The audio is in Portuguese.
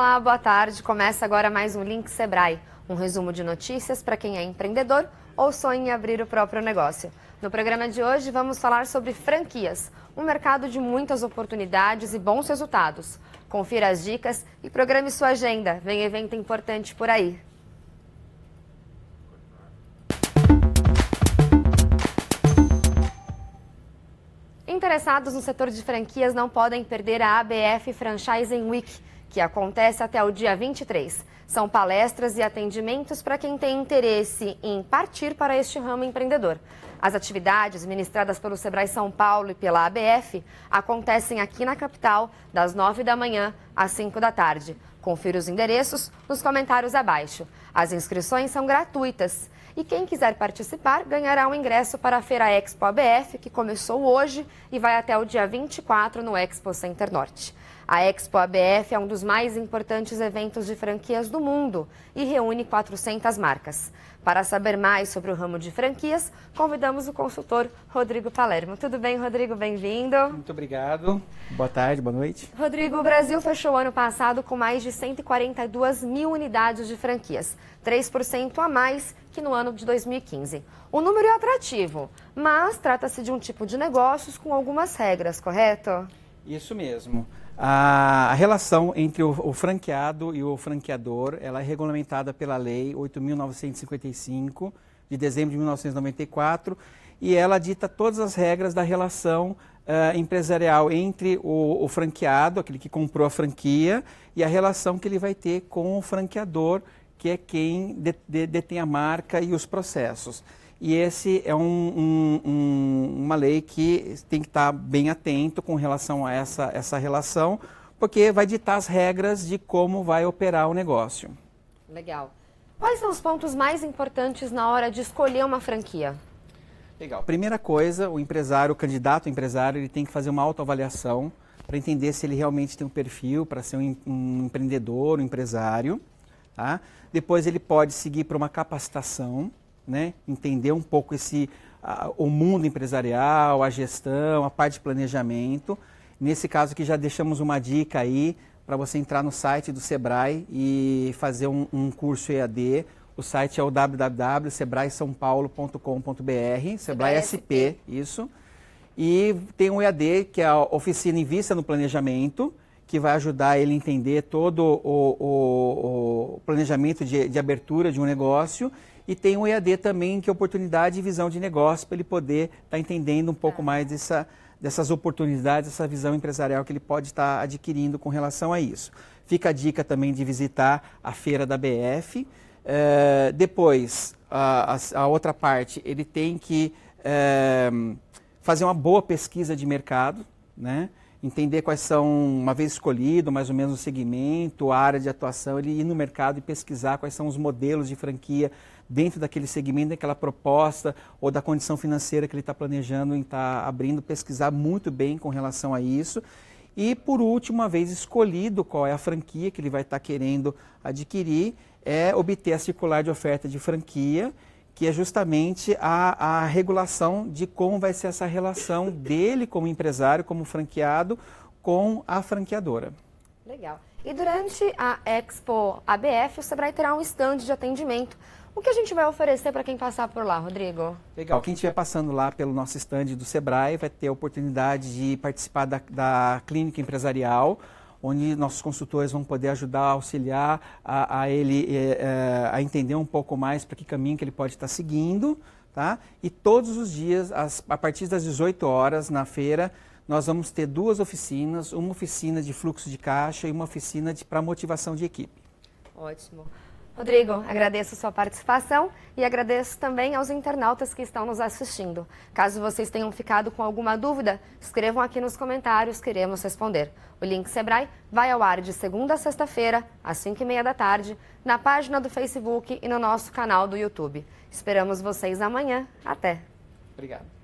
Olá, boa tarde. Começa agora mais um Link Sebrae, um resumo de notícias para quem é empreendedor ou sonha em abrir o próprio negócio. No programa de hoje, vamos falar sobre franquias, um mercado de muitas oportunidades e bons resultados. Confira as dicas e programe sua agenda. Vem evento importante por aí. Interessados no setor de franquias não podem perder a ABF Franchising Week que acontece até o dia 23. São palestras e atendimentos para quem tem interesse em partir para este ramo empreendedor. As atividades ministradas pelo Sebrae São Paulo e pela ABF acontecem aqui na capital, das 9 da manhã às 5 da tarde. Confira os endereços nos comentários abaixo. As inscrições são gratuitas e quem quiser participar ganhará um ingresso para a Feira Expo ABF, que começou hoje e vai até o dia 24 no Expo Center Norte. A Expo ABF é um dos mais importantes eventos de franquias do mundo e reúne 400 marcas. Para saber mais sobre o ramo de franquias, convidamos o consultor Rodrigo Palermo. Tudo bem, Rodrigo? Bem-vindo. Muito obrigado. Boa tarde, boa noite. Rodrigo, o Brasil fechou o ano passado com mais de 142 mil unidades de franquias, 3% a mais que no ano de 2015. O número é atrativo, mas trata-se de um tipo de negócios com algumas regras, correto? Isso mesmo. A relação entre o, franqueado e o franqueador ela é regulamentada pela Lei 8.955, de dezembro de 1994, e ela dita todas as regras da relação uh, empresarial entre o, o, franqueado, aquele que comprou a franquia, e a relação que ele vai ter com o franqueador, que é quem de, de, detém a marca e os processos. E esse é um, um, um, uma lei que tem que estar tá bem atento com relação a essa, essa relação, porque vai ditar as regras de como vai operar o negócio. Legal. Quais são os pontos mais importantes na hora de escolher uma franquia? Legal. Primeira coisa, o empresário, o candidato empresário, ele tem que fazer uma autoavaliação para entender se ele realmente tem um perfil para ser um, um empreendedor, um empresário. Tá? Depois ele pode seguir para uma capacitação né, entender um pouco esse a, o mundo empresarial, a gestão, a parte de planejamento. Nesse caso aqui já deixamos uma dica aí para você entrar no site do Sebrae e fazer um, um curso EAD. O site é o www.sebraesaopaulo.com.br, Sebrae SP, isso. E tem um EAD, que é a Oficina em Vista no Planejamento, que vai ajudar ele a entender todo o, o, o planejamento de, de, abertura de um negócio. E tem o EAD também, que é oportunidade e visão de negócio, para ele poder estar tá entendendo um pouco tá. mais dessa, dessas oportunidades, essa visão empresarial que ele pode estar tá adquirindo com relação a isso. Fica a dica também de visitar a feira da BF. É, eh, depois, a, a, outra parte, ele tem que é, fazer uma boa pesquisa de mercado, né? entender quais são, uma vez escolhido, mais ou menos o segmento, a área de atuação, ele ir no mercado e pesquisar quais são os modelos de franquia dentro daquele segmento, daquela proposta ou da condição financeira que ele está planejando em estar tá abrindo, pesquisar muito bem com relação a isso. E, por último, uma vez escolhido qual é a franquia que ele vai estar tá querendo adquirir, é obter a circular de oferta de franquia que é justamente a, a regulação de como vai ser essa relação dele como empresário, como franqueado, com a franqueadora. Legal. E durante a Expo ABF, o Sebrae terá um stand de atendimento. O que a gente vai oferecer para quem passar por lá, Rodrigo? Legal. Quem estiver passando lá pelo nosso stand do Sebrae vai ter a oportunidade de participar da, da clínica empresarial onde nossos consultores vão poder ajudar, auxiliar a, a ele é, a entender um pouco mais para que caminho que ele pode estar tá seguindo. Tá? E todos os dias, as, a partir das 18 horas na feira, nós vamos ter duas oficinas, uma oficina de fluxo de caixa e uma oficina para motivação de equipe. Ótimo. Rodrigo, agradeço sua participação e agradeço também aos internautas que estão nos assistindo. Caso vocês tenham ficado com alguma dúvida, escrevam aqui nos comentários, queremos responder. O Link Sebrae vai ao ar de segunda a sexta-feira, às 5 e meia da tarde, na página do Facebook e no nosso canal do YouTube. Esperamos vocês amanhã. Até! Obrigado.